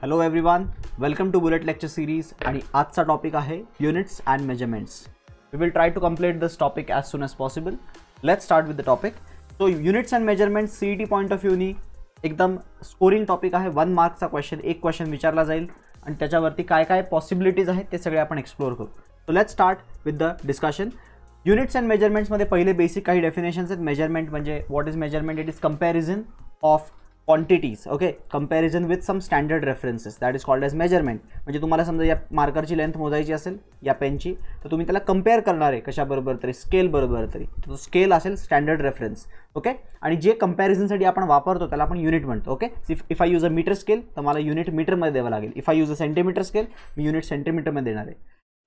Hello one welcome to bullet lecture series आणि आजचा topic आहे units and measurements we will try to complete this topic as soon as possible let's start with the topic so units and measurements C E T point of व्ह्यूनी एकदम scoring topic आहे one मार्क्सचा question एक question विचारला जाईल आणि त्याच्यावरती काय काय पॉसिबिलिटीज आहेत ते सगळे आपण एक्सप्लोअर करू so let's start with the discussion units and मेजरमेंट्समध्ये पहिले बेसिक काही डेफिनेशन्स आहेत मेजरमेंट म्हणजे what is measurement it is comparison of quantities okay comparison with some standard references that is called as measurement म्हणजे तुम्हाला समजा या मार्करची लेंथ मोजायची असेल या पेनची तर तुम्ही त्याला कम्पेअर करणार आहे कशाबरोबर तरी स्केल बरोबर तरी तो स्केल असेल स्टँडर्ड रेफरन्स ओके आणि जे कम्पॅरिझनसाठी आपण वापरतो त्याला आपण युनिट म्हणतो okay if if I use a metre scale तर मला युनिट मीटरमध्ये द्यावं लागेल if I use a centimetre scale मी युनिट सेंटीमीटरमध्ये देणार आहे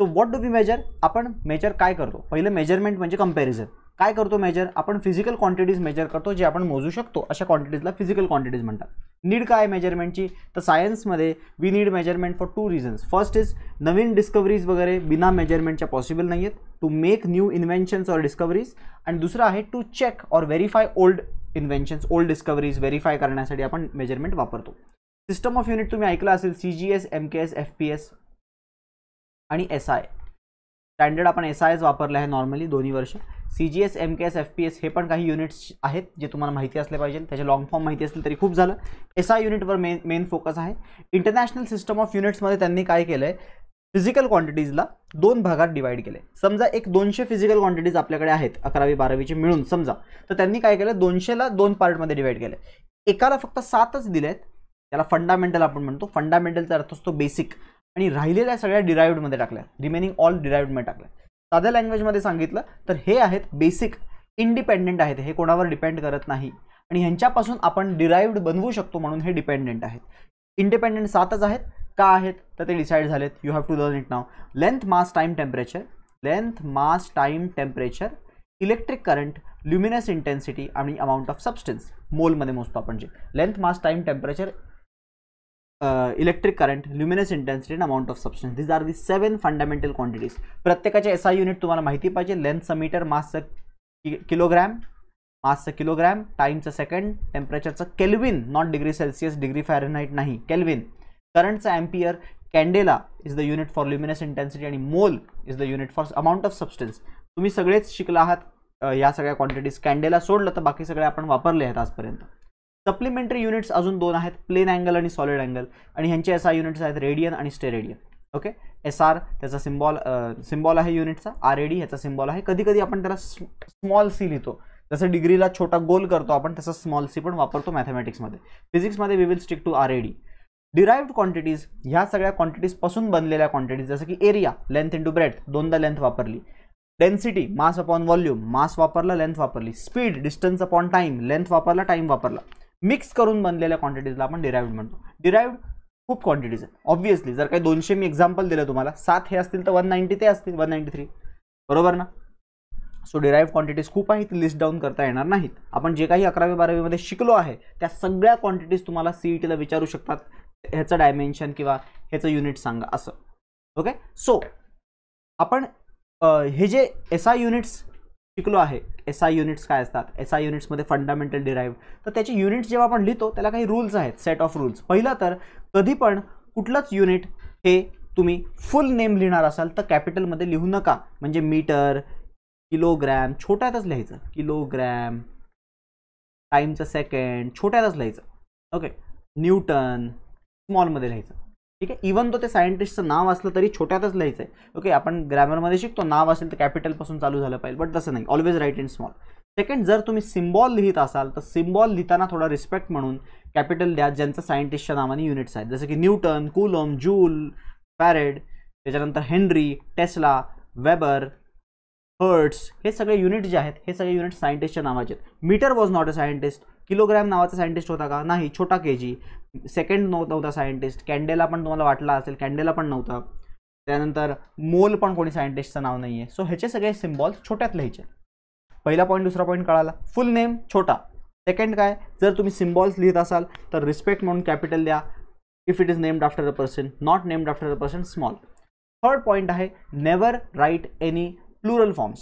so what do we measure आपण मेजर काय करतो पहिलं मेजरमेंट म्हणजे कम्पॅरिझन काय करतो मेजर आपण फिजिकल क्वांटिटीज मेजर करतो जे आपण मोजू शकतो अशा क्वांटिटीजला फिजिकल क्वांटिटीज म्हणतात नीड काय मेजरमेंटची तर सायन्समध्ये we need measurement for two reasons first is नवीन डिस्कवरीज वगैरे बिना मेजरमेंटच्या पॉसिबल नाही आहेत to make new inventions or discoveries आणि दुसरं आहे to check or verify old inventions old discoveries verify करण्यासाठी आपण मेजरमेंट वापरतो सिस्टम ऑफ युनिट तुम्ही ऐकलं असेल C G S M K S F P S आणि एस आय स्टँडर्ड आपण एस आय वापरलं आहे नॉर्मली दोन्ही वर्ष C G S M K S F P S हे पण काही युनिट्स आहेत जे तुम्हाला माहिती असले पाहिजे त्याचे लॉंग फॉर्म माहिती असतील तरी खूप झालं एस आय युनिटवर मेन मेन फोकस आहे इंटरनॅशनल सिस्टम ऑफ युनिट्समध्ये त्यांनी काय केलं आहे फिजिकल क्वांटिटीजला दोन भागात डिवाईड केले समजा एक दोनशे फिजिकल क्वांटिटीज आपल्याकडे आहेत अकरावी बारावीचे मिळून समजा तर त्यांनी काय केलं दोनशेला दोन पार्टमध्ये डिवाईड केले एकाला फक्त सातच दिले आहेत त्याला फंडामेंटल आपण म्हणतो फंडामेंटलचा अर्थ असतो बेसिक आणि राहिलेल्या सगळ्या डिरायवडमध्ये टाकल्या रिमेनिंग ऑल डिरायवडमध्ये टाकल्या साध्या लँग्वेजमध्ये सांगितलं तर हे आहेत बेसिक इंडिपेंडेंट आहेत हे कोणावर डिपेंड करत नाही आणि ह्यांच्यापासून आपण डिराईव्ड बनवू शकतो म्हणून हे डिपेंडेंट आहेत इंडिपेंडेंट सातच आहेत का आहेत तर ते डिसाईड झालेत you have to learn it नाव length mass time temperature length mass time temperature electric current luminous intensity आणि अमाऊंट ऑफ सबस्टन्स मोलमध्ये मोजतो आपण जे length mass time temperature electric current luminous intensity and amount of of these are the seven fundamental quantities प्रत्येकाच्या प्रत्येकाचे unit तुम्हाला माहिती पाहिजे लेन्थचा मीटर मासचं किलोग्रॅम मासचं किलोग्रॅम टाईमचं सेकंड टेम्परेचरचं kelvin not degree Celsius degree Fahrenheit नाही केल्विन करंटचा ampere candela is the unit for luminous intensity आणि mole is the unit for amount of substance तुम्ही सगळेच शिकला आहात uh, या सगळ्या क्वांटिटीज कॅन्डेला सोडलं तर बाकी सगळे आपण वापरले आहेत आजपर्यंत सप्लिमेंटरी युनिट्स अजून दोन आहेत प्लेन अँगल आणि सॉलिड अँगल आणि ह्यांचे एस आर युनिट्स आहेत रेडियन आणि स्टेरेडियन ओके एस आर त्याचा सिम्बॉल सिम्बॉल आहे युनिटचा आर डी ह्याचा सिम्बॉल आहे कधी कधी आपण त्याला स्मॉल सी लिहितो जसं डिग्रीला छोटा गोल करतो आपण तसा स्मॉल सी पण वापरतो मॅथमॅटिक्समध्ये फिजिक्समध्ये we will stick to R A D derived quantities ह्या सगळ्या क्वांटिटीजपासून बनलेल्या क्वांटिटीज जसं की एरिया लेंथ टू ब्रेथ दोनदा लेंथ वापरली density mass upon volume mass वापरला लेंथ वापरली speed distance upon time length वापरला टाईम वापरला मिक्स करून बनलेल्या क्वांटिटीजला आपण डिराईव्ड म्हणतो डिराईव्ड खूप क्वांटिटीज आहेत ऑब्व्हियसली जर काही दोनशे मी एक्झाम्पल दिलं तुम्हाला सात हे असतील तर वन नाईन्टी ते असतील वन नाईन्टी थ्री बरोबर ना सो डिराईव्ह क्वांटिटीज खूप आहेत लिस्ट डाऊन करता येणार नाहीत आपण जे काही अकरावी बारावीमध्ये शिकलो आहे त्या सगळ्या क्वांटिटीज तुम्हाला सी ई e टीला विचारू शकतात ह्याचं डायमेन्शन किंवा ह्याचं युनिट सांगा असं ओके सो आपण हे जे एस आय युनिट्स शिकलो आहे एस आय युनिट्स काय असतात एस आय युनिट्समध्ये फंडामेंटल डिराईव्ह तर त्याचे युनिट्स जेव्हा आपण लिहितो त्याला काही रूल्स आहेत सेट ऑफ रूल्स पहिलं तर कधी पण कुठलंच युनिट हे तुम्ही फुल नेम लिहिणार असाल तर कॅपिटलमध्ये लिहू नका म्हणजे मीटर किलोग्रॅम छोट्यातच लिहायचं किलोग्रॅम टाईमचं सेकंड छोट्यातच लिहायचं ओके न्यूटन स्मॉलमध्ये लिहायचं ठीक आहे इवन तो ते सायंटिस्टचं नाव असलं तरी छोट्यातच लिहायचं आहे ओके आपण ग्रॅमरमध्ये शिकतो नाव असेल तर कॅपिटलपासून चालू झालं पाहिजे बट तसं नाही always write and small second जर तुम्ही सिम्बॉल लिहित असाल तर सिम्बॉल लिहिताना थोडा रिस्पेक्ट म्हणून कॅपिटल द्या ज्यांचं सायंटिस्टच्या नावाने युनिट्स आहेत जसं की न्यूटन कुलम जूल पॅरेड त्याच्यानंतर हेनरी टेस्ला वेबर हर्ट्स हे सगळे युनिट जे आहेत हे सगळे युनिट सायंटिस्टच्या नावाचे आहेत metre was not a scientist kilogram नावाचा सायंटिस्ट होता का नाही छोटा के जी सेकंड नव्हता सायंटिस्ट कॅन्डेला पण तुम्हाला वाटला असेल कॅन्डेला पण नव्हता त्यानंतर मोल पण कोणी सायंटिस्टचं नाव नाही आहे सो ह्याचे सगळे सिम्बॉल्स छोट्यात लिहायचे पहिला पॉईंट दुसरा पॉईंट कळाला फुल नेम छोटा सेकंड काय जर तुम्ही सिम्बॉल्स लिहित असाल तर रिस्पेक्ट म्हणून कॅपिटल द्या if it is named after a person not named after a person small third point आहे never write any plural forms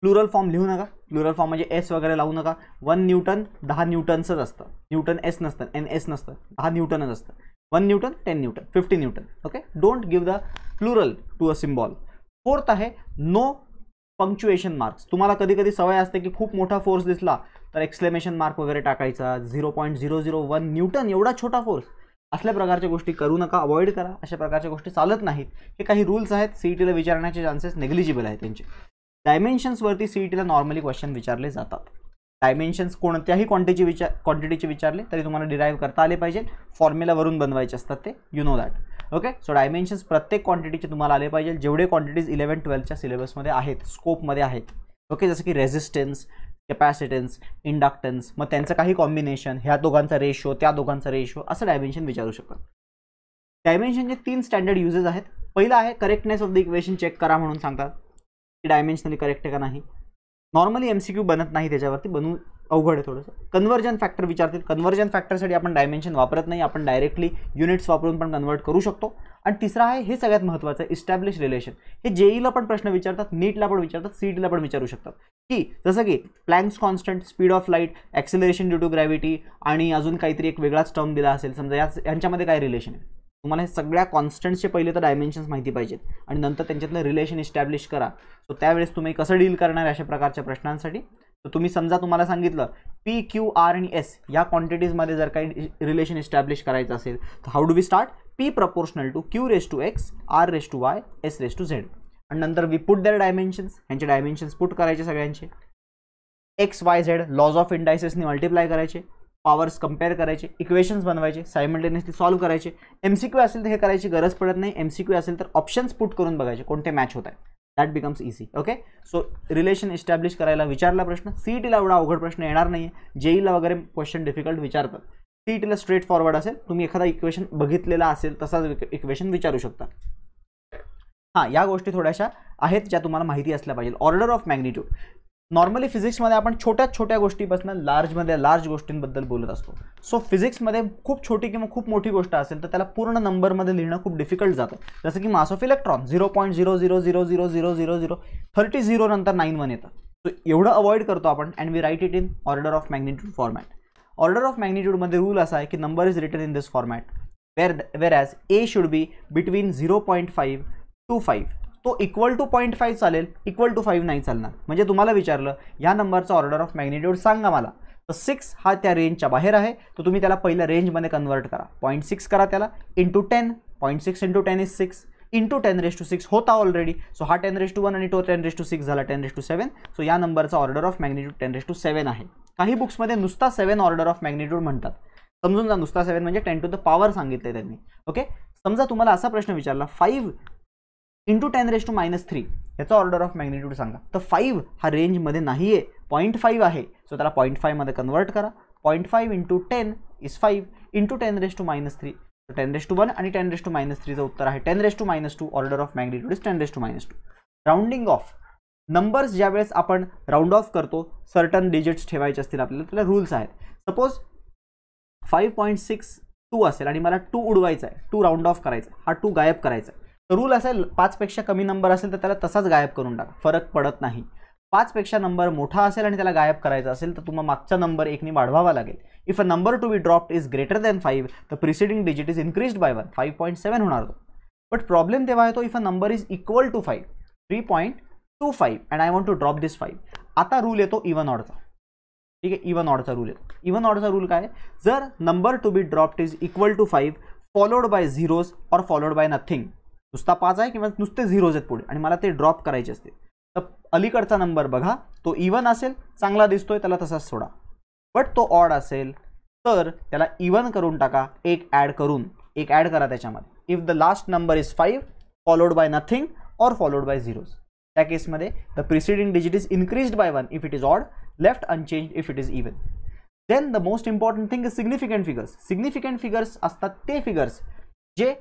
plural form लिहू नका प्लुरल फॉर्म म्हणजे एस वगैरे लावू नका वन न्यूटन दहा न्यूटन्सच असतं न्यूटन एस नसतं एन एस नसतं दहा न्यूटनच असतं one newton ten newton fifty newton okay don't give the plural to a symbol fourth आहे नो पंक्चुएशन मार्क्स तुम्हाला कधी कधी सवय असते की खूप मोठा फोर्स दिसला तर एक्स्लेमेशन मार्क वगैरे टाकायचा zero point zero zero one newton एवढा छोटा फोर्स असल्या प्रकारच्या गोष्टी करू नका अवॉइड करा अशा प्रकारच्या गोष्टी चालत नाहीत हे काही रूल्स आहेत सी ई e टीला विचारण्याचे चान्सेस नेग्लिजिबल आहेत त्यांचे डायमेन्शन्सवरती सी ई टीला नॉर्मली क्वेश्चन विचारले जातात डायमेन्शन्स कोणत्याही क्वांटिटी विचार क्वांटिटीचे विचारले तरी तुम्हाला डिराईव्ह करता आले पाहिजे फॉर्म्युलावरून बनवायचे असतात ते you know that okay so dimensions प्रत्येक क्वांटिटीचे तुम्हाला आले पाहिजे जेवढे क्वांटिटीज इलेवन ट्वेल्थच्या सिलेबसमध्ये आहेत स्कोपमध्ये आहेत ओके जसं की रेझिस्टन्स कॅपॅसिटन्स इंडक्टन्स मग त्यांचं काही कॉम्बिनेशन ह्या दोघांचा रेशो त्या दोघांचा रेशो असं डायमेन्शन विचारू शकतात डायमेन्शनचे तीन स्टँडर्ड युजेस आहेत पहिला आहे correctness of the equation check करा म्हणून सांगतात की डायमेन्शनली करेक्ट आहे का नाही नॉर्मली एम सी क्यू बनत नाही त्याच्यावरती बनू अवघड आहे थोडंसं कन्व्हर्जन फॅक्टर विचारतील कन्व्हर्जन फॅक्टरसाठी आपण डायमेन्शन वापरत नाही आपण डायरेक्टली युनिट्स वापरून पण कन्वर्ट करू शकतो आणि तिसरा आहे हे सगळ्यात महत्त्वाचं आहे इस्टॅब्लिश रिलेशन हे जेईला e पण प्रश्न विचारतात नीटला पण विचारतात सीटला पण विचारू शकतात की जसं की Planck's constant speed of light acceleration due to gravity आणि अजून काहीतरी एक वेगळाच टर्म दिला असेल समजा या यांच्यामध्ये काय रिलेशन आहे तुम्हाला हे सगळ्या कॉन्स्टंट्सचे पहिले तर डायमेन्शन्स माहिती पाहिजेत आणि नंतर त्यांच्यातलं रिलेशन इस्टॅब्लिश करा सो त्यावेळेस तुम्ही कसं डील करणार अशा प्रकारच्या प्रश्नांसाठी तर तुम्ही समजा तुम्हाला सांगितलं पी क्यू आर आणि एस या क्वांटिटीजमध्ये जर काही रिलेशन इस्टॅब्लिश करायचं असेल तर how do we start P proportional to Q raise to X R raise to Y S raise to Z आणि नंतर वी पुट देअर डायमेन्शन्स ह्यांचे डायमेन्शन्स पुट करायचे सगळ्यांचे X Y Z laws of इंडायसेसनी multiply करायचे powers compare करायचे equations बनवायचे simultaneously solve करायचे एम सी क्यू असेल तर हे करायची गरज पडत नाही एम सी क्यू असेल तर ऑप्शन्स पुट करून बघायचे कोणते मॅच होत आहे that becomes easy okay so relation establish करायला विचारला प्रश्न सी टीला एवढा अवघड प्रश्न येणार नाही आहे जेईला e e वगैरे क्वेश्चन डिफिकल्ट विचारतात सी टीला स्ट्रेट फॉरवर्ड असेल तुम्ही एखादा इक्वेशन बघितलेला असेल तसाच इक्वेशन विचारू शकता हां या गोष्टी थोड्याशा आहेत ज्या तुम्हाला माहिती असल्या पाहिजे order of magnitude normally physics में अपन छोटा छोटा लार्जमध्ये लार्ज मे लार्ज गोष्टींबद्दल बोलत असतो सो में खूब छोटी कि खूब मोटी गोष्ट असेल तो पूर्ण नंबर में लिखण खूब डिफिकल्ट जातं जस कि mass of electron zero point zero zero zero zero zero zero zero thirty zero नर नाइन वन येतं सो एवं अवॉइड करो अपन and we write it in order of magnitude format order of मॅग्निट्यूडमध्ये रूल असा है कि number is written in this format where where as A should be between zero point five to five तो equal to point five चालेल equal to five नाही चालणार म्हणजे तुम्हाला विचारलं या नंबरचा ऑर्डर ऑफ मॅग्नेट्यूड सांगा मला तर सिक्स हा त्या रेंजच्या बाहेर आहे तर तुम्ही त्याला पहिल्या रेंजमध्ये कन्वर्ट करा पॉईंट सिक्स करा त्याला into ten point six into ten is six into ten raise to six होता ऑलरेडी सो हा टेन रेस टू वन आणि तो टेन रेस टू सिक्स झाला ten raise to seven so या नंबरचा order of magnitude ten raise to seven आहे काही बुक्समध्ये नुसता सेवन ऑर्डर ऑफ मॅग्नेट्यूड म्हणतात समजून जा नुसता सेवन म्हणजे टेन टू द पॉवर सांगितले त्यांनी ओके समजा तुम्हाला असा प्रश्न विचारला five into ten raise to minus three याचा ऑर्डर ऑफ मॅग्नेट्यूड सांगा तर फाईव्ह हा रेंजमध्ये नाही आहे पॉईंट फाईव्ह आहे सो त्याला पॉईंट फाईव्हमध्ये कन्वर्ट करा point five into ten is five into ten raise to minus three ten raise to one आणि टेन रेस टू मायनस थ्रीचं उत्तर आहे ten raise to minus two order of magnitude is ten raise to minus two rounding of numbers ज्यावेळेस आपण round off करतो certain digits ठेवायचे असतील आपल्याला त्याला रूल्स आहेत suppose five point six two असेल आणि मला टू उडवायचा आहे टू राऊंड ऑफ करायचा हा टू गायब करायचा आहे रूल असेल पाचपेक्षा कमी नंबर असेल तर त्याला तसाच गायब करून टाका फरक पडत नाही पाचपेक्षा नंबर मोठा असेल आणि त्याला गायब करायचा असेल तर तुम्हाला मागचा नंबर एकने वाढवावा लागेल if a number to be dropped is greater than five तर preceding digit is increased by one five point seven होणार तो बट प्रॉब्लेम तेव्हा येतो if a number is equal to five three point two five and I want to drop this five आता rule येतो even ऑडचा ठीक आहे even ऑडचा रूल येतो इवन ऑडचा रूल काय जर number to be dropped is equal to five followed by zeros or followed by nothing नुसता पाच आहे किंवा नुसते झिरोज आहेत पुढे आणि मला ते ड्रॉप करायचे असते तर अलीकडचा नंबर बघा तो इवन असेल चांगला दिसतोय त्याला तसाच सोडा बट तो ऑड असेल तर त्याला इवन करून टाका एक ॲड करून एक ॲड करा त्याच्यामध्ये if the last number is five followed by nothing or followed by zeros त्या केसमध्ये the preceding digit is increased by one if it is odd left unchanged if it is even then the most important thing is significant figures significant figures असतात ते figures जे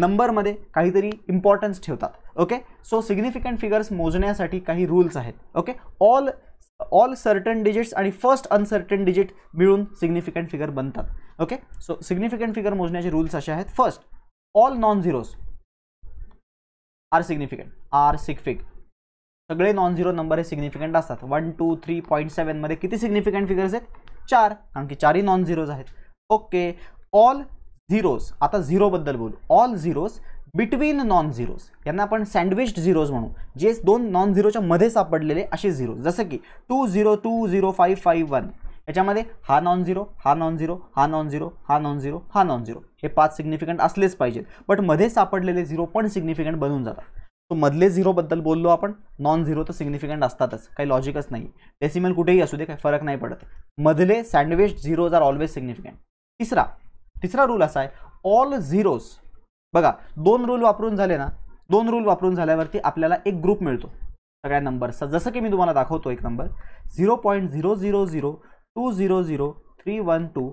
नंबरमध्ये काहीतरी importance ठेवतात okay so significant figures मोजण्यासाठी काही rules आहेत okay all all certain digits आणि फर्स्ट अनसर्टन डिजिट मिळून सिग्निफिकंट फिगर बनतात ओके सो सिग्निफिकंट फिगर मोजण्याचे रूल्स असे आहेत first all non zeros are significant are सिग्फिक सगळे नॉन झिरो नंबर हे सिग्निफिकंट असतात वन टू थ्री पॉईंट सेवनमध्ये किती सिग्निफिकंट फिगर्स आहेत चार कारण की चारही नॉन झिरोज आहेत ओके ऑल झिरोज आता झिरोबद्दल बोलू all zeros between non zeros यांना आपण सँडविच्ड झिरोज म्हणू जे दोन नॉन झिरोच्या मध्ये सापडलेले असे झिरो जसं की two zero two zero five five one याच्यामध्ये हा नॉन झिरो हा नॉन झिरो हा नॉन झिरो हा नॉन झिरो हा नॉन झिरो हे पाच सिग्निफिकंट असलेच पाहिजेत बट मध्ये सापडलेले झिरो पण सिग्निफिकंट बनून जातात तो मधले झिरोबद्दल बोललो आपण नॉन झिरो तर सिग्निफिकंट असतातच काही लॉजिकच नाही डेसिमल कुठेही असू दे काही फरक नाही पडत मधले sandwich zeros are always significant तिसरा तिसरा रूल असा आहे ऑल झिरोज बघा दोन रूल वापरून झाले ना दोन रूल वापरून झाल्यावरती आपल्याला एक ग्रुप मिळतो सगळ्या नंबर्सचा जसं की मी तुम्हाला दाखवतो एक number zero point zero zero zero two zero zero three one two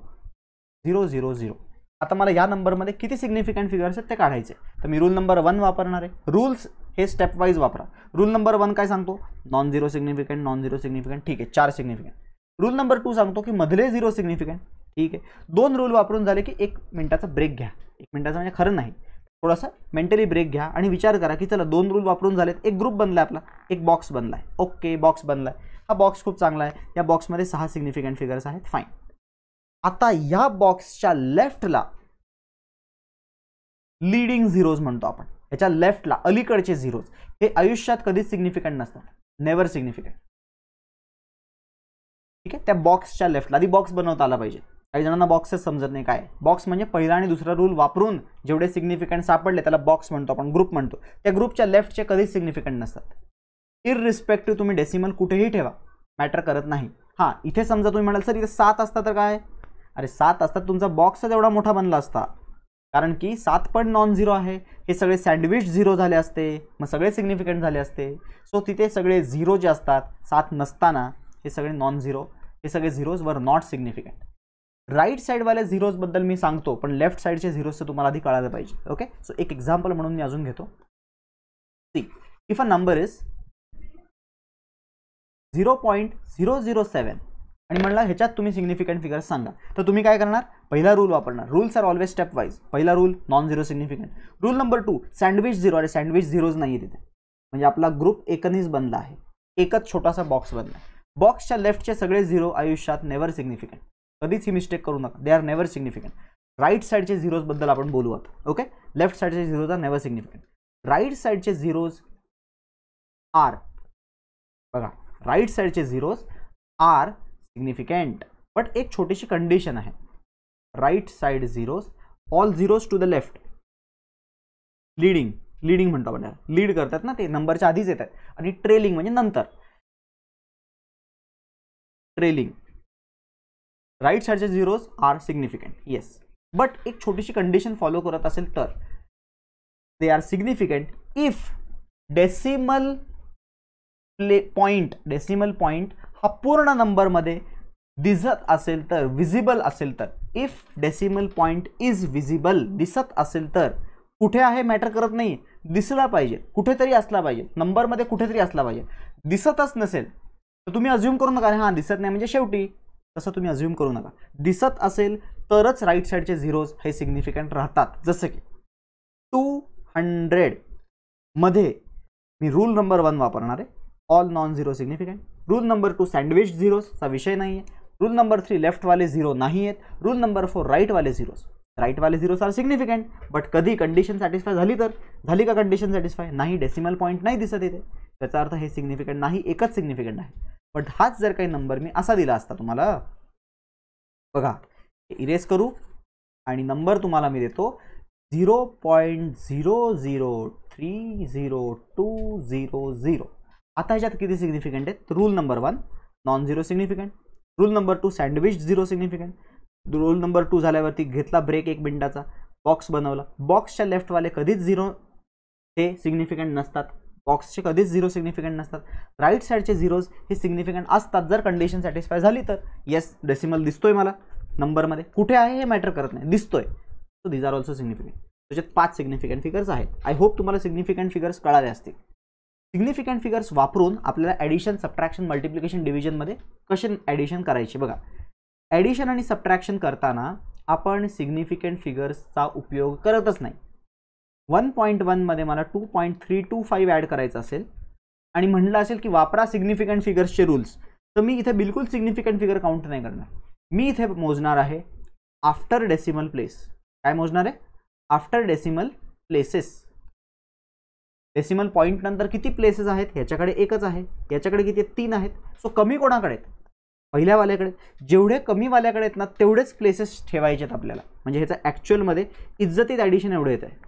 zero zero zero आता मला या नंबरमध्ये किती सिग्निफिकंट फिगर्स आहेत ते काढायचे तर मी रूल नंबर वन वापरणार आहे रूल्स हे स्टेप वाईज वापरा रूल नंबर वन काय सांगतो non zero significant non zero significant ठीक आहे चार सिग्निफिकंट रूल नंबर टू सांगतो की मधले झिरो सिग्निफिकंट ठीक आहे दोन रूल वापरून झाले की एक मिनिटाचा ब्रेक घ्या एक मिनिटाचा म्हणजे खरं नाही थोडासा मेंटली ब्रेक घ्या आणि विचार करा की चला दोन रूल वापरून झालेत एक ग्रुप बनला आपला एक बॉक्स बनला ओके बॉक्स बनला हा बॉक्स खूप चांगला आहे या बॉक्समध्ये सहा सिग्निफिकंट फिगर्स आहेत फाईन आता या बॉक्सच्या लेफ्टला लीडिंग झिरोज म्हणतो आपण याच्या लेफ्टला अलीकडचे झिरोज हे आयुष्यात कधीच सिग्निफिकंट नसतात नेवर सिग्निफिकंट ठीक आहे त्या बॉक्सच्या लेफ्टला आधी बॉक्स बनवता आला पाहिजे काही जणांना बॉक्सेस समजत नाही काय बॉक्स म्हणजे पहिला आणि दुसरा रूल वापरून जेवढे सिग्निफिकंट सापडले त्याला बॉक्स म्हणतो आपण ग्रुप म्हणतो त्या ग्रुपच्या लेफ्टचे कधीच सिग्निफिकंट नसतात इरिस्पेक्टिव्ह तुम्ही डेसिमल कुठेही ठेवा मॅटर करत नाही हां इथे समजा तुम्ही म्हणाल सर इथे सात असतात तर काय अरे सात असतात तुमचा बॉक्सच एवढा मोठा बनला असता कारण की सात पण नॉन झिरो आहे हे सगळे सँडविच झिरो झाले असते मग सगळे सिग्निफिकंट झाले असते सो तिथे सगळे झिरो जे असतात सात नसताना हे सगळे नॉन झिरो हे सगळे zeros were not significant right साईडवाल्या बद्दल मी सांगतो पण लेफ्ट साईडच्या झिरोजचं तुम्हाला आधी कळायला पाहिजे ओके सो एक एक्झाम्पल म्हणून मी अजून घेतो see if a number is zero point zero zero seven आणि म्हणला ह्याच्यात तुम्ही सिग्निफिकंट फिगर्स सांगा तर तुम्ही काय करणार पहिला रूल वापरणार rules are always stepwise पहिला rule non zero significant rule number two sandwich zero अरे सँडविच झिरोज नाही आहे तिथे म्हणजे आपला ग्रुप एकनीच बनला आहे एकच छोटासा बॉक्स बनला बॉक्सच्या लेफ्टचे सगळे झिरो आयुष्यात नेवर सिग्निफिकंट कधीच ही मिस्टेक करू नका they are never significant right साईडचे झिरोजबद्दल आपण बोलू आता ओके लेफ्ट साईडचे zeros are never significant right साईडचे झिरोज आर बघा राईट साईडचे झिरोज आर सिग्निफिकंट बट एक छोटीशी कंडिशन आहे right side zeros all zeros to the left leading leading म्हणतो आपण लीड करतात ना ते नंबरच्या आधीच येतात आणि ट्रेलिंग म्हणजे नंतर ट्रेलिंग राईट साईडचे zeros are significant yes but एक छोटीशी कंडिशन फॉलो करत असेल तर they are significant if decimal play point decimal point हा पूर्ण नंबरमध्ये दिसत असेल तर विजिबल असेल तर if decimal point is visible दिसत असेल तर कुठे आहे मॅटर करत नाही दिसला पाहिजे कुठेतरी असला पाहिजे नंबरमध्ये कुठेतरी असला पाहिजे दिसतच नसेल तर तुम्ही अज्युम करू नका हां दिसत नाही म्हणजे शेवटी तसं तुम्ही अज्युम करू नका दिसत असेल तरच राईट साईडचे झिरोज हे सिग्निफिकंट राहतात जसं की टू हंड्रेडमध्ये मी रूल नंबर वन वापरणार आहे all non zero significant rule number two sandwich झिरोजचा विषय नाही आहे रूल नंबर थ्री लेफ्टवाले झिरो नाही आहेत रूल नंबर फोर राईटवाले झिरोज राईटवाले झिरोज आर सिग्निफिकंट बट कधी कंडिशन सॅटिस्फाय झाली तर झाली का कंडिशन सॅटिस्फाय नाही डेसिमल पॉईंट नाही दिसत इथे त्याचा अर्थ हे सिग्निफिकंट नाही एकच सिग्निफिकंट आहे बट हाच जर काही नंबर मी असा दिला असता तुम्हाला बघा इरेज करू आणि नंबर तुम्हाला मी देतो zero point zero zero three zero two zero zero आता ह्याच्यात किती सिग्निफिकंट आहेत rule number one non zero significant rule number two sandwich zero significant rule number two झाल्यावरती घेतला ब्रेक एक मिनटाचा बॉक्स बनवला बॉक्सच्या लेफ्टवाले कधीच झिरो हे सिग्निफिकंट नसतात बॉक्सचे कधीच झिरो सिग्निफिकंट नसतात राईट साईडचे झिरोज हे सिग्निफिकंट असतात जर कंडिशन सॅटिस्फाय झाली तर येस डेसिमल दिसतोय मला नंबरमध्ये कुठे आहे हे मॅटर करत नाही दिसतोय so these are also significant त्याच्यात पाच सिग्निफिकंट फिगर्स आहेत आय होप तुम्हाला सिग्निफिकंट फिगर्स कळाले असतील सिग्निफिकंट फिगर्स वापरून आपल्याला ॲडिशन सबट्रॅक्शन मल्टिप्लिकेशन डिव्हिजनमध्ये कसे ॲडिशन करायचे बघा ॲडिशन आणि सबट्रॅक्शन करताना आपण सिग्निफिकंट फिगर्सचा उपयोग करतच नाही वन पॉईंट वनमध्ये मला two point three two five add करायचं असेल आणि म्हणलं असेल की वापरा सिग्निफिकंट फिगर्सचे रूल्स तर मी इथे बिलकुल सिग्निफिकंट फिगर काउंट नाही करणार मी इथे मोजणार आहे आफ्टर डेसिमल प्लेस काय मोजणार आहे after decimal places decimal point नंतर किती प्लेसेस आहेत ह्याच्याकडे एकच आहे याच्याकडे किती तीन आहेत सो कमी कोणाकडे आहेत वाल्याकडे जेवढे वाल्याकडे आहेत ना तेवढेच प्लेसेस ठेवायचे आहेत आपल्याला म्हणजे ह्याचं ॲक्च्युअलमध्ये इज्जतीत ॲडिशन एवढं येत आहे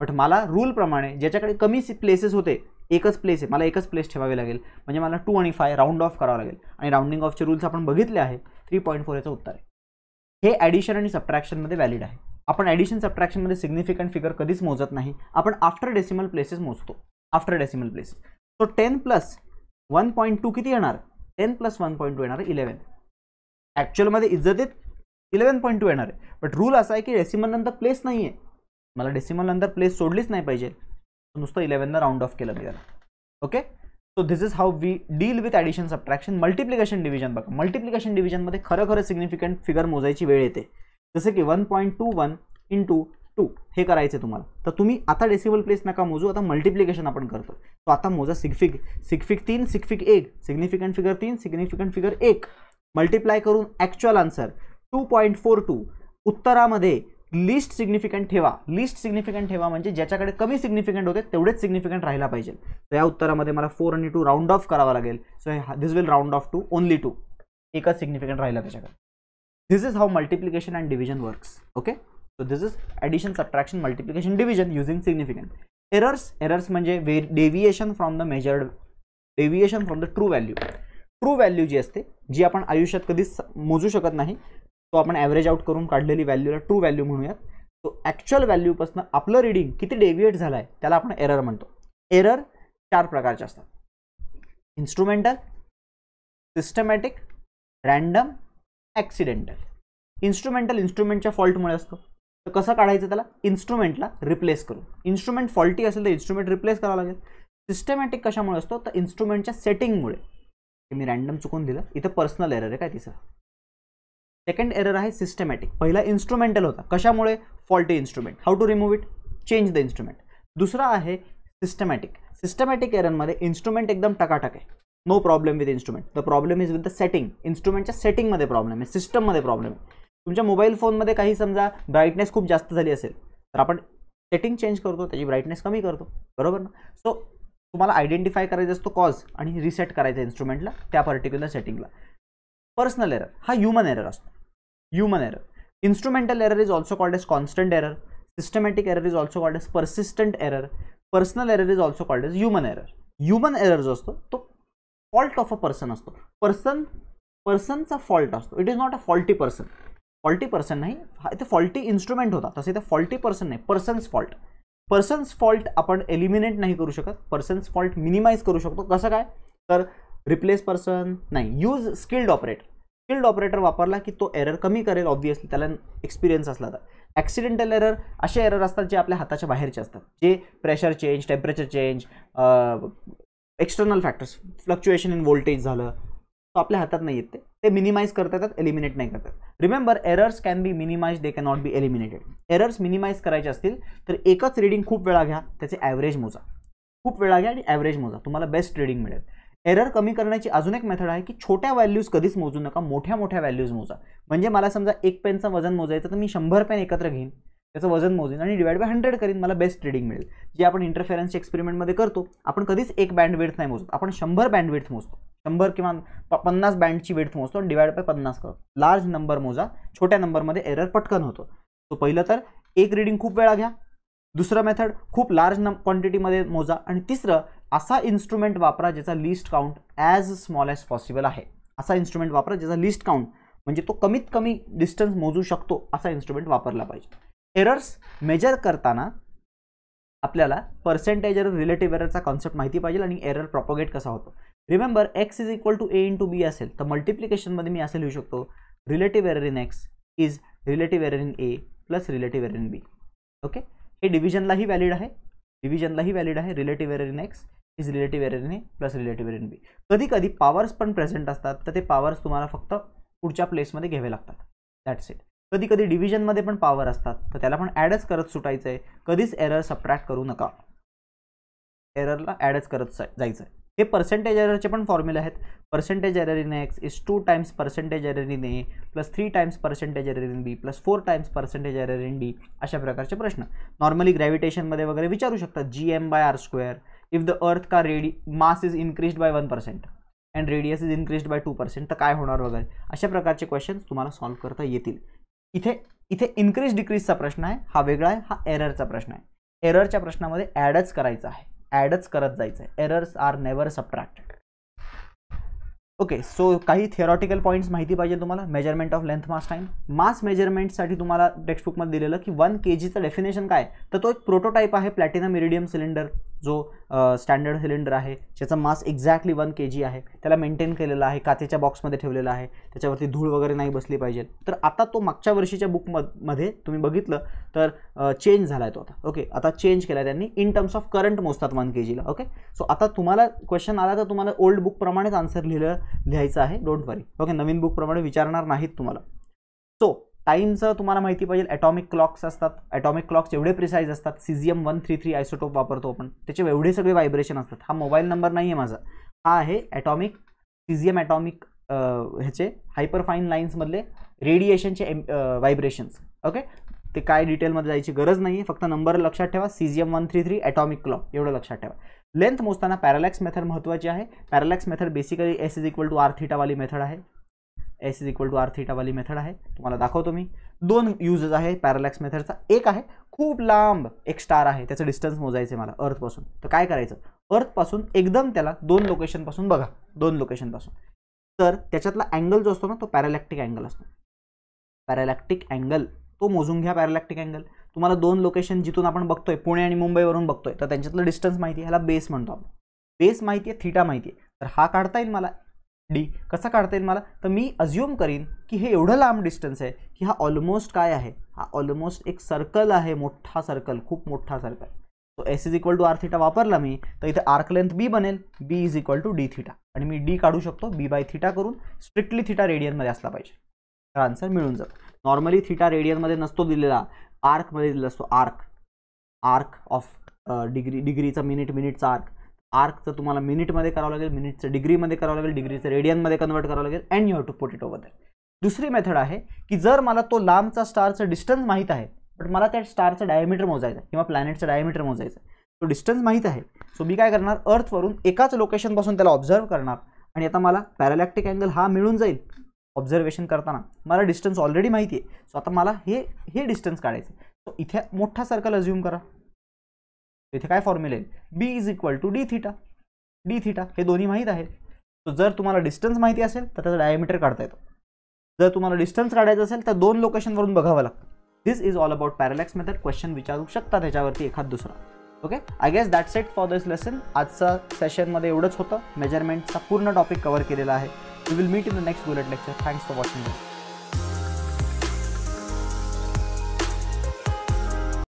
बट मला रूलप्रमाणे ज्याच्याकडे कमी प्लेसेस होते एकच प्लेस आहे मला एकच प्लेस ठेवावी लागेल म्हणजे मला टू आणि फाय राऊंड ऑफ करावं लागेल आणि राऊंडिंग ऑफचे रूल्स आपण बघितले आहे थ्री पॉईंट फोर याचं उत्तर आहे हे ॲडिशन आणि सबट्रॅक्शनमध्ये वॅलिड आहे आपण ॲडिशन सबट्रॅक्शनमध्ये सिग्निफिकंट फिगर कधीच मोजत नाही आपण आफ्टर डेसिमल प्लेसेस मोजतो after decimal place so ten plus one point two किती येणार ten plus one point two येणार इलेवन ॲक्च्युअलमध्ये इज्जतीत इलेवन पॉईंट टू येणार आहे बट रूल असा आहे की डेसिमल नंतर प्लेस नाही आहे मला डेसिमल नंतर प्लेस सोडलीच नाही पाहिजे नुसतं इलेव्हनला राऊंड ऑफ केलं मी त्याला okay so this is how we deal with addition subtraction multiplication division बघा मल्टिप्लिकेशन डिव्हिजनमध्ये खरं खरं सिग्निफिकंट फिगर मोजायची वेळ येते जसं की one point two one into two हे करायचे तुम्हाला तर तुम्ही आता डेसिबल प्लेस नका मोजू आता मल्टिप्लिकेशन आपण करतो तो आता मोजा सिग्फिक सिग्फिक तीन सिग्फिक एक सिग्निफिकंट फिगर तीन सिग्निफिकंट फिगर एक मल्टिप्लाय करून actual answer two point four two उत्तरामध्ये लिस्ट सिग्निफिकंट ठेवा लिस्ट सिग्निफिकंट ठेवा म्हणजे ज्याच्याकडे कमी सिग्निफिकंट होते तेवढेच सिग्निफिकंट राहिला पाहिजे तर या उत्तरामध्ये मला फोर आणि टू राऊंड ऑफ करावा लागेल so this will round off to only two एकच सिग्निफिकंट राहिला त्याच्याकडे this is how multiplication and division works okay so this is addition subtraction multiplication division using significant errors errors म्हणजे deviation from the measured deviation from the true value true value जी असते जी आपण आयुष्यात कधीच मोजू शकत नाही तो आपण ॲव्हरेज आउट करून काढलेली व्हॅल्यूला ट्रू व्हॅल्यू म्हणूयात तो ॲक्च्युअल व्हॅल्यूपासून आपलं रिडिंग किती डेव्हिएट झालं आहे त्याला आपण एरर म्हणतो एरर चार प्रकारचे असतात instrumental systematic random accidental instrumental इन्स्ट्रुमेंटच्या फॉल्टमुळे असतो तर कसं काढायचं त्याला इन्स्ट्रुमेंटला रिप्लेस करू इन्स्ट्रुमेंट फॉल्टी असेल तर इन्स्ट्रुमेंट रिप्लेस करावं लागेल सिस्टमॅटिक कशामुळे असतो तर इन्स्ट्रुमेंटच्या सेटिंगमुळे मी रँडम चुकून दिलं इथं पर्सनल एरर आहे काय तिसरा सेकंड एरर आहे सिस्टमॅटिक पहिला इन्स्ट्रुमेंटल होता कशामुळे faulty instrument how to remove it change the instrument दुसरा आहे सिस्टमॅटिक सिस्टमॅटिक एररमध्ये इन्स्ट्रुमेंट एकदम टकाटक आहे no problem with instrument the problem is with the setting इन्स्ट्रुमेंटच्या सेटिंगमध्ये प्रॉब्लेम आहे सिस्टममध्ये प्रॉब्लेम आहे तुमच्या मोबाईल फोनमध्ये काही समजा ब्राईटनेस खूप जास्त झाली असेल तर आपण सेटिंग चेंज करतो त्याची ब्राईटनेस कमी करतो बरोबर ना सो तुम्हाला आयडेंटिफाय करायचा असतो कॉज आणि रिसेट करायचा इन्स्ट्रुमेंटला त्या पर्टिक्युलर सेटिंगला पर्सनल एरर हा ह्युमन एरर असतो human error instrumental error is also called as constant error systematic error is also called as persistent error personal error is also called as human error human error जो असतो तो fault of a person असतो person पर्सनचा fault असतो it is not a faulty person faulty person नाही इथे faulty instrument होता तसं इथे फॉल्टी पर्सन नाही पर्सन्स फॉल्ट पर्सन्स फॉल्ट आपण एलिमिनेट नाही करू शकत पर्सन्स फॉल्ट मिनिमाइज करू शकतो कसं काय तर रिप्लेस पर्सन नाही use skilled operator skilled operator वापरला की तो एरर कमी करेल ऑब्व्हियसली त्याला एक्सपिरियन्स असला तर ॲक्सिडेंटल एरर असे एरर असतात जे आपल्या हाताच्या बाहेरचे असतात जे pressure change temperature change external factors fluctuation in voltage झालं तो आपल्या हातात नाही येत ते मिनिमाइज करता येतात एलिमिनेट नाही करतात remember errors can be minimise they can not be eliminated errors minimise करायचे असतील तर एकच रीडिंग खूप वेळा घ्या त्याचे ॲव्हरेज मोजा खूप वेळा घ्या आणि ॲव्हरेज मोजा तुम्हाला बेस्ट रीडिंग मिळेल एरर कमी करण्याची अजून एक मेथड आहे की छोट्या व्हॅल्यूज कधीच मोजू नका मोठ्या मोठ्या व्हॅल्यूज मोजा म्हणजे मला समजा एक पेनचं वजन मोजायचं तर मी शंभर पेन एकत्र घेईन त्याचं वजन मोजेन आणि डिवाइड बाय हंड्रेड करीन मला बेस्ट रीडिंग मिळेल जे आपण एक्सपेरिमेंट एक्सपेरिमेंटमध्ये करतो आपण कधीच एक बँड नाही मोजत आपण शंभर बँड मोजतो शंभर किंवा पन्नास बँडची वेड मोजतो आणि डिवाइड बाय पन्नास करतो लार्ज नंबर मोजा छोट्या नंबरमध्ये एरर पटकन होतो तो पहिलं तर एक रीडिंग खूप वेळा घ्या दुसरं मेथड खूप लार्ज नम क्वांटिटीमध्ये मोजा आणि तिसरं असा इन्स्ट्रुमेंट वापरा ज्याचा least count as small as possible आहे असा इन्स्ट्रुमेंट वापरा ज्याचा लिस्ट काउंट म्हणजे तो कमीत कमी डिस्टन्स मोजू शकतो असा इन्स्ट्रुमेंट वापरला पाहिजे एरर्स मेजर करताना आपल्याला पर्सेंटेज एरर रिलेटिव्ह एररचा कॉन्सेप्ट माहिती पाहिजे आणि एरर प्रॉपोगेट कसा होतो remember X is equal to A into B असेल तर मल्टिप्लिकेशनमध्ये मी असे लिहू शकतो relative error in X is relative error in A plus relative error in B okay हे डिव्हिजनलाही व्हॅलिड आहे डिव्हिजनलाही व्हॅलिड आहे relative error in X is relative in A plus relative in B कधी कधी पॉवर्स पण प्रेझेंट असतात तर ते पॉवर्स तुम्हाला फक्त पुढच्या प्लेसमध्ये घ्यावे लागतात दॅट्स इट कधी कधी डिव्हिजनमध्ये पण पॉवर असतात तर त्याला पण ॲडच करत सुटायचं आहे कधीच एरर सबट्रॅक्ट करू नका एररला ॲडच करत जायचं आहे हे पर्सेंटेज एररचे पण फॉर्म्युले आहेत percentage error in X is two times percentage error in A plus three times percentage error in B plus four times percentage error in D अशा प्रकारचे प्रश्न नॉर्मली ग्रॅव्हिटेशनमध्ये वगैरे विचारू शकतात G M by R square if the earth का रेडी mass is increased by one percent and radius is increased by two percent तर काय होणार वगैरे अशा प्रकारचे क्वेश्चन तुम्हाला सॉल्व्ह करता येतील इथे इथे इन्क्रीज डिक्रीजचा प्रश्न आहे हा वेगळा आहे हा एररचा प्रश्न आहे एररच्या प्रश्नामध्ये ॲडच करायचा आहे ॲडच करत जायचं आहे errors are never subtracted okay so काही थिअरॉटिकल पॉईंट्स माहिती पाहिजे तुम्हाला measurement of length mass time mass मेजरमेंटसाठी तुम्हाला टेक्स्टबुकमध्ये दिलेलं की वन के जीचं डेफिनेशन काय तर तो एक प्रोटोटाईप आहे प्लॅटिनम इरिडियम सिलेंडर जो स्टँडर्ड सिलेंडर आहे ज्याचा मास एक्झॅक्टली वन के जी आहे त्याला मेंटेन केलेला आहे काचेच्या बॉक्समध्ये ठेवलेला आहे त्याच्यावरती धूळ वगैरे नाही बसली पाहिजे तर आता तो मागच्या वर्षीच्या मध्ये तुम्ही बघितलं तर चेंज झाला आहे तो आता ओके आता चेंज केला त्यांनी इन टर्म्स ऑफ करंट मोजतात वन के जीला ओके सो आता तुम्हाला क्वेश्चन आला तर तुम्हाला ओल्ड बुकप्रमाणेच आन्सर लिहिलं लिहायचं आहे डोंट वरी ओके नवीन बुकप्रमाणे विचारणार नाहीत तुम्हाला सो टाईमचं तुम्हाला माहिती पाहिजे ॲटॉमिक क्लॉक्स असतात ॲटॉमिक क्लॉक्स एवढे प्रिसाईज असतात caesium one three three isotope वापरतो आपण त्याचे एवढे सगळे व्हायब्रेशन असतात हा मोबाईल नंबर नाही आहे माझा हा आहे ॲटॉमिक सीझियम ॲटॉमिक ह्याचे हायपरफाईन लाईन्समधले रेडिएशनचे एम व्हायब्रेशन्स ओके ते काय डिटेलमध्ये जायची गरज नाही आहे फक्त नंबर लक्षात ठेवा M one three three atomic clock एवढं लक्षात ठेवा लेंथ मोजताना पॅरालॅक्स मेथड महत्त्वाची आहे parallax method basically S is equal to R थिटावाली मेथड आहे S is equal to R थिटावाली मेथड आहे तुम्हाला दाखवतो मी दोन युजेस आहे पॅरालॅक्स मेथडचा एक आहे खूप लांब एक स्टार आहे त्याचं डिस्टन्स मोजायचं आहे मला अर्थपासून तर काय करायचं अर्थपासून एकदम त्याला दोन लोकेशनपासून बघा दोन लोकेशनपासून तर त्याच्यातला अँगल जो असतो ना तो पॅरालॅक्टिक अँगल असतो पॅरालॅक्टिक अँगल तो मोजून घ्या पॅरालॅक्टिक अँगल तुम्हाला दोन लोकेशन जिथून आपण बघतोय पुणे आणि मुंबईवरून बघतोय तर त्यांच्यातलं डिस्टन्स माहिती आहे ह्याला बेस म्हणतो आपण बेस माहिती आहे थिटा माहिती आहे तर हा काढता येईल मला डी कसा काढता येईल मला तर मी अज्युम करीन की हे एवढं लांब डिस्टन्स आहे की हा ऑलमोस्ट काय आहे हा ऑलमोस्ट एक सर्कल आहे मोठा सर्कल खूप मोठा सर्कल तो S is equal to R theta वापरला मी तर इथे आर्क लेंथ बी बनेल B is equal to D theta आणि मी डी काढू शकतो बी बाय थिटा करून स्ट्रिक्टली थिटा रेडियनमध्ये असला पाहिजे तर आन्सर मिळून जातो नॉर्मली थिटा रेडियनमध्ये नसतो दिलेला आर्कमध्ये दिलेला असतो आर्क आर्क ऑफ डिग्री डिग्रीचा मिनिट मिनिटचा आर्क आर्कचं तुम्हाला मिनिटमध्ये करावं लागेल मिनिटचं डिग्रीमध्ये करावं लागेल डिग्रीचं रेडियनमध्ये कन्वर्ट करावं लागेल and you have to put it over that दुसरी मेथड आहे की जर मला तो लांबचा स्टारचं डिस्टन्स माहीत आहे बट मला त्या स्टारचं डायमीटर मोजायचं किंवा प्लॅनेटचं डायमीटर मोजायचं तो डिस्टन्स माहीत आहे सो मी काय करणार अर्थवरून एकाच लोकेशनपासून त्याला ऑब्झर्व करणार आणि आता मला पॅरालॅक्टिक अँगल हा मिळून जाईल ऑब्झर्वेशन करताना मला डिस्टन्स ऑलरेडी माहिती आहे सो आता मला हे हे डिस्टन्स काढायचं सो इथे मोठा सर्कल अज्युम करा इथे काय फॉर्म्युला येईल B is equal to D theta D theta हे दोन्ही माहीत आहेत सो जर तुम्हाला डिस्टन्स माहिती असेल तर त्याचा डायमीटर काढता येतो जर तुम्हाला डिस्टन्स काढायचं असेल तर दोन लोकेशनवरून बघावं लागतं this is all about parallax method question विचारू शकता त्याच्यावरती एखाद दुसरा okay I guess that set for this lesson आजचा सेशनमध्ये एवढंच होतं मेजरमेंटचा पूर्ण टॉपिक कवर केलेला आहे We will meet in the next bullet lecture. Thanks for watching.